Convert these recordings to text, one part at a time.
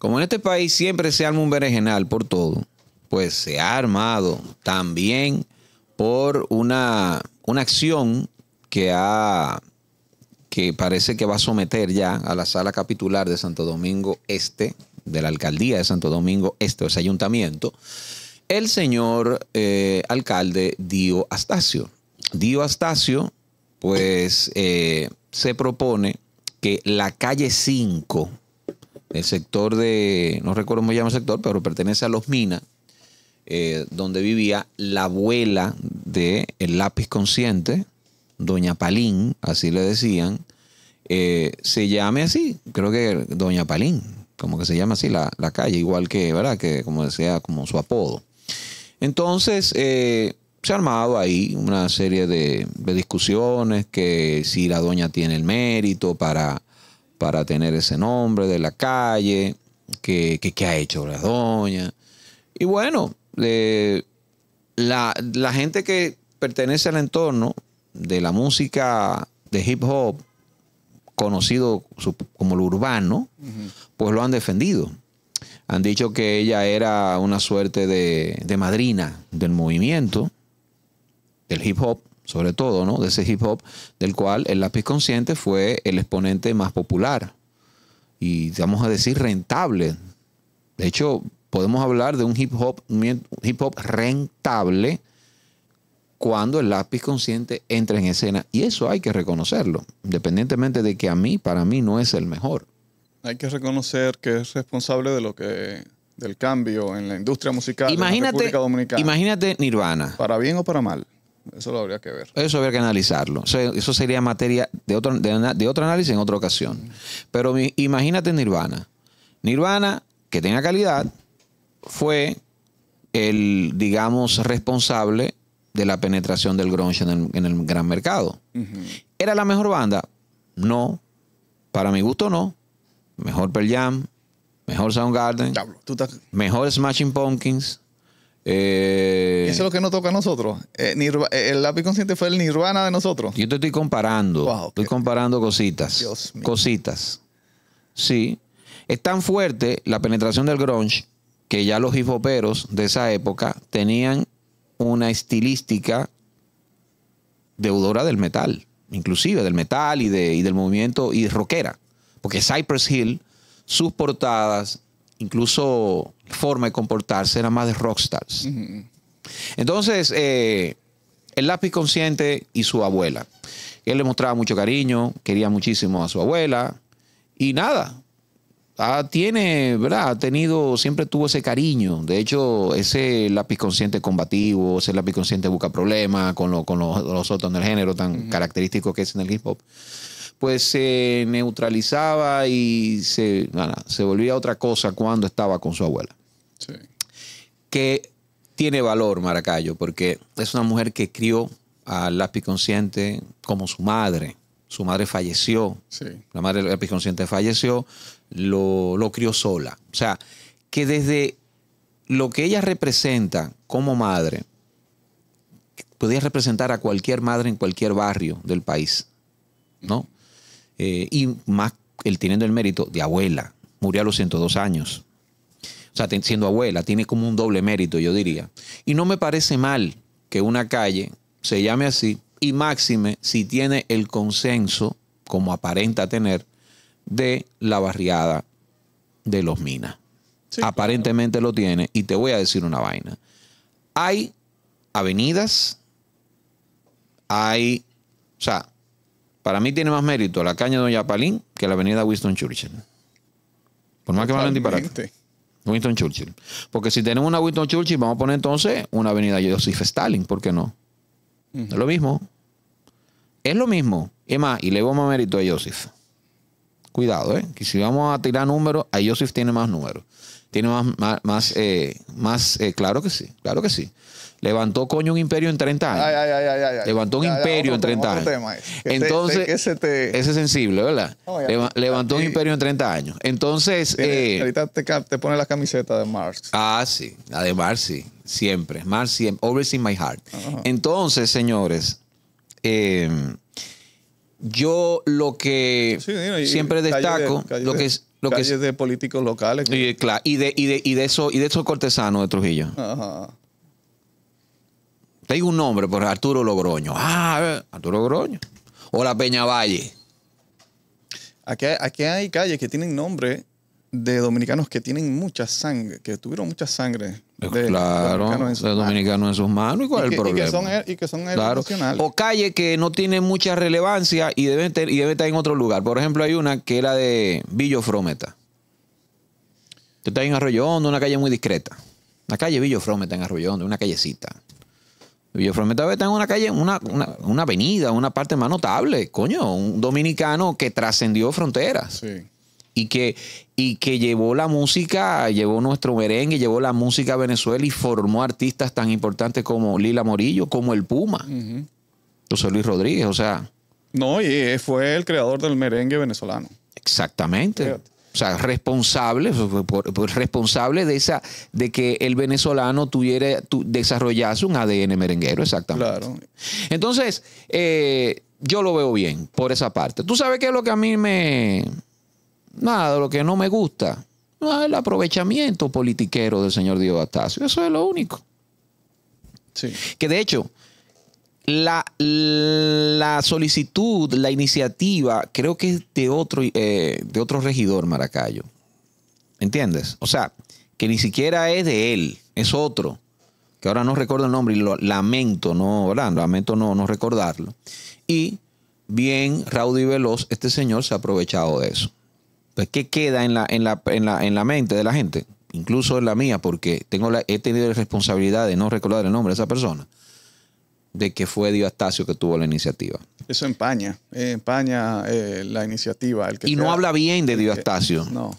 Como en este país siempre se arma un berenjenal por todo, pues se ha armado también por una, una acción que ha que parece que va a someter ya a la sala capitular de Santo Domingo Este, de la alcaldía de Santo Domingo Este, o ese ayuntamiento, el señor eh, alcalde Dio Astacio. Dio Astacio, pues, eh, se propone que la calle 5 el sector de, no recuerdo cómo se llama el sector, pero pertenece a los minas, eh, donde vivía la abuela de El Lápiz Consciente, Doña Palín, así le decían, eh, se llame así, creo que Doña Palín, como que se llama así la, calle, igual que, ¿verdad? Que como decía, como su apodo. Entonces, eh, se ha armado ahí una serie de, de discusiones, que si la doña tiene el mérito para para tener ese nombre de la calle, que, ha hecho la doña. Y bueno, la, gente que pertenece al entorno de la música de hip hop, conocido como lo urbano, pues lo han defendido. Han dicho que ella era una suerte de, de madrina del movimiento, del hip hop, sobre todo, ¿no? De ese hip hop, del cual el lápiz consciente fue el exponente más popular y, vamos a decir, rentable. De hecho, podemos hablar de un hip hop, hip hop rentable cuando el lápiz consciente entra en escena. Y eso hay que reconocerlo, independientemente de que a mí, para mí, no es el mejor. Hay que reconocer que es responsable de lo que del cambio en la industria musical imagínate, la República Dominicana. Imagínate Nirvana. Para bien o para mal. Eso lo habría que ver. Eso habría que analizarlo. eso sería materia de otro, de, otro análisis en otra ocasión. Pero imagínate Nirvana. Nirvana, que tenía calidad, fue el, digamos, responsable de la penetración del grunge en el, gran mercado. ¿Era la mejor banda? No. Para mi gusto, no. Mejor Pearl Jam, mejor Soundgarden, mejor Smashing Pumpkins, eh, Eso es lo que nos toca a nosotros. Eh, eh, el lápiz consciente fue el nirvana de nosotros. Yo te estoy comparando. estoy comparando cositas. cositas. Sí. Es tan fuerte la penetración del grunge que ya los hipoperos de esa época tenían una estilística deudora del metal, inclusive del metal y, y del movimiento y rockera. Porque Cypress Hill, sus portadas, incluso forma de comportarse era más de rockstars. Entonces, eh, el lápiz consciente y su abuela. Él le mostraba mucho cariño, quería muchísimo a su abuela y nada. Ah, tiene, ¿verdad? Ha tenido, siempre tuvo ese cariño. De hecho, ese lápiz consciente combativo, ese lápiz consciente busca problemas con, con los, otros otros el género tan característico que es en el hip hop pues se neutralizaba y se, se volvía otra cosa cuando estaba con su abuela. Sí. Que tiene valor Maracayo, porque es una mujer que crió al lápiz consciente como su madre. Su madre falleció. La madre del lápiz consciente falleció, lo, lo crió sola. O sea, que desde lo que ella representa como madre, podía representar a cualquier madre en cualquier barrio del país, ¿no? Eh, y más el teniendo el mérito de abuela. Murió a los 102 años. O sea, siendo abuela, tiene como un doble mérito, yo diría. Y no me parece mal que una calle se llame así y máxime si tiene el consenso, como aparenta tener, de la barriada de los minas. Aparentemente lo tiene y te voy a decir una vaina. Hay avenidas, hay, o sea, para mí tiene más mérito la caña de Doña Palín que la avenida Winston Churchill. Por más que me disparate. Winston Churchill. Porque si tenemos una Winston Churchill, vamos a poner entonces una avenida Joseph Stalin, ¿por qué no? Es lo mismo. Es lo mismo. Es más, y le vamos a mérito a Joseph. Cuidado, ¿eh? Que si vamos a tirar números, a Joseph tiene más números. Tiene más, más, más, eh, más eh, claro que sí, claro que sí. Levantó coño un imperio en 30 años. Levantó un imperio en 30 años. Eh. Entonces, ese, es sensible, ¿verdad? levantó un imperio en 30 años. Entonces... eh, ahorita te, te pone la camiseta de Marx. Ah, sí. La de Marx, sí. Siempre. Marx, siempre. Always in my heart. Entonces, señores, em, yo lo que siempre destaco, lo que es... Lo que es, de políticos locales. Y, de, y, de, y, de, eso, y de esos cortesanos de Trujillo. Ajá. Tengo un nombre, por Arturo Logroño. Ah, eh, Arturo Logroño. O la valle Aquí, aquí hay calles que tienen nombre de dominicanos que tienen mucha sangre, que tuvieron mucha sangre. Eh, de dominicanos en, sus manos. ¿Y cuál es el problema? Y que son, y que O calles que no tienen mucha relevancia y deben, y estar en otro lugar. Por ejemplo, hay una que era de Villo Frometa. está en en Arroyondo, una calle muy discreta. La calle Villo Frometa en Arroyondo, una callecita. Villaflor está en una calle, una, una, avenida, una parte más notable, coño, un dominicano que trascendió fronteras. Y que, y que llevó la música, llevó nuestro merengue, llevó la música a Venezuela y formó artistas tan importantes como Lila Morillo, como el Puma, José Luis Rodríguez, o sea. No, y fue el creador del merengue venezolano. Exactamente o sea, responsable de esa, de que el venezolano tuviera, desarrollase un ADN merenguero, exactamente. Claro. Entonces, eh, yo lo veo bien por esa parte. ¿Tú sabes qué es lo que a mí me... Nada, lo que no me gusta? el aprovechamiento politiquero del señor Diego Bastasio. Eso es lo único. Sí. Que de hecho, la, solicitud, la iniciativa, creo que es de otro, eh, de otro regidor Maracayo. ¿Entiendes? O sea, que ni siquiera es de él, es otro, que ahora no recuerdo el nombre y lo lamento, no, hablando Lamento no, no recordarlo. Y bien, Raudy Veloz, este señor se ha aprovechado de eso. Entonces, pues, ¿qué queda en la, en la, mente de la gente? Incluso en la mía, porque tengo he tenido la responsabilidad de no recordar el nombre de esa persona de que fue Dio que tuvo la iniciativa. Eso empaña, empaña eh, la iniciativa. y no habla bien de Dio no.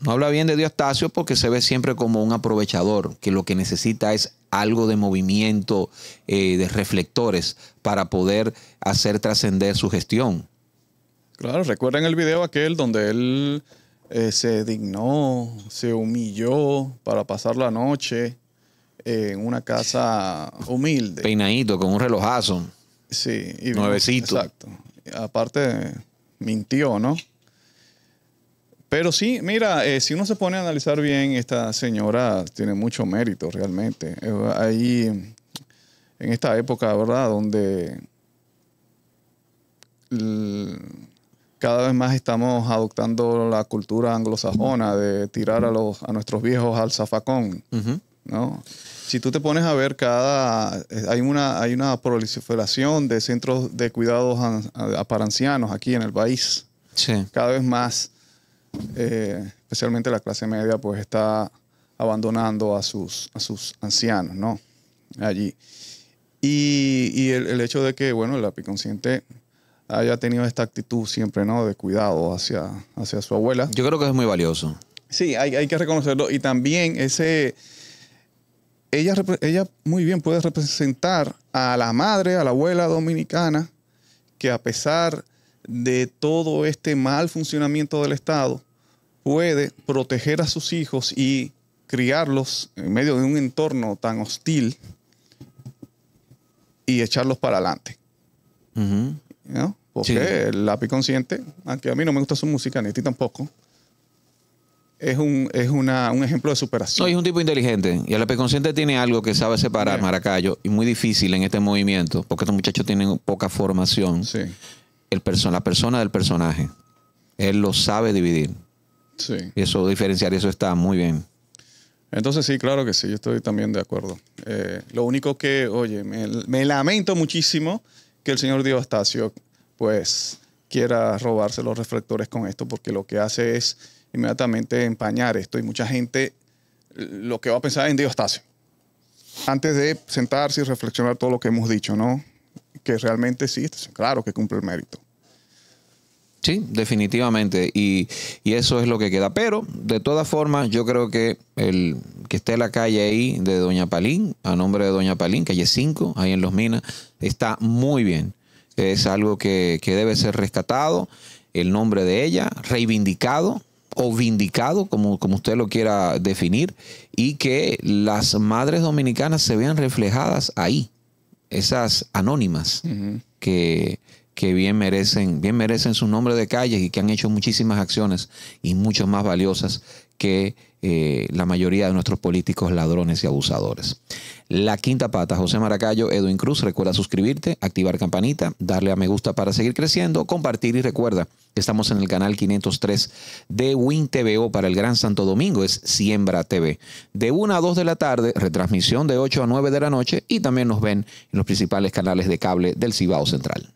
No habla bien de Dio porque se ve siempre como un aprovechador, que lo que necesita es algo de movimiento, eh, de reflectores, para poder hacer trascender su gestión. Claro, recuerden el video aquel donde él eh, se dignó, se humilló para pasar la noche en una casa humilde. Peinadito, con un relojazo. Sí. Y Nuevecito. Exacto. Aparte, mintió, ¿no? Pero sí, mira, eh, si uno se pone a analizar bien, esta señora tiene mucho mérito realmente. Eh, ahí, en esta época, ¿verdad? Donde cada vez más estamos adoptando la cultura anglosajona de tirar a, los, a nuestros viejos al zafacón, ¿no? si tú te pones a ver cada, eh, hay una, hay una proliferación de centros de cuidados para ancianos aquí en el país. Sí. Cada vez más, eh, especialmente la clase media, pues está abandonando a sus, a sus ancianos, ¿no? Allí. Y, y el, hecho de que, bueno, el apiconsciente haya tenido esta actitud siempre, ¿no? De cuidado hacia, hacia su abuela. Yo creo que es muy valioso. Sí, hay, hay que reconocerlo. Y también ese ella, ella muy bien puede representar a la madre, a la abuela dominicana, que a pesar de todo este mal funcionamiento del Estado, puede proteger a sus hijos y criarlos en medio de un entorno tan hostil y echarlos para adelante. Porque el lápiz consciente, aunque a mí no me gusta su música, ni a ti tampoco, es, un, ejemplo de superación. No, es un tipo inteligente. Y el consciente tiene algo que sabe separar, Maracayo, y muy difícil en este movimiento, porque estos muchachos tienen poca formación. El la persona del personaje. Él lo sabe dividir. Sí. Y eso diferenciar, y eso está muy bien. Entonces sí, claro que sí, yo estoy también de acuerdo. Eh, lo único que, oye, me, lamento muchísimo que el señor Diego pues, quiera robarse los reflectores con esto, porque lo que hace es inmediatamente empañar esto y mucha gente lo que va a pensar en Dios Antes de sentarse y reflexionar todo lo que hemos dicho, ¿no? Que realmente sí, claro que cumple el mérito. Sí, definitivamente. Y, eso es lo que queda. Pero, de todas formas, yo creo que el que esté la calle ahí de Doña Palín, a nombre de Doña Palín, calle 5, ahí en Los Minas, está muy bien. Es algo que, que debe ser rescatado, el nombre de ella, reivindicado, o vindicado, como, como usted lo quiera definir, y que las madres dominicanas se vean reflejadas ahí, esas anónimas que, que bien merecen, bien merecen su nombre de calles y que han hecho muchísimas acciones y mucho más valiosas que eh, la mayoría de nuestros políticos ladrones y abusadores. La quinta pata, José Maracayo, Edwin Cruz, recuerda suscribirte, activar campanita, darle a me gusta para seguir creciendo, compartir y recuerda, estamos en el canal 503 de Win TVO para el Gran Santo Domingo, es Siembra TV. De 1 a 2 de la tarde, retransmisión de 8 a 9 de la noche y también nos ven en los principales canales de cable del Cibao Central.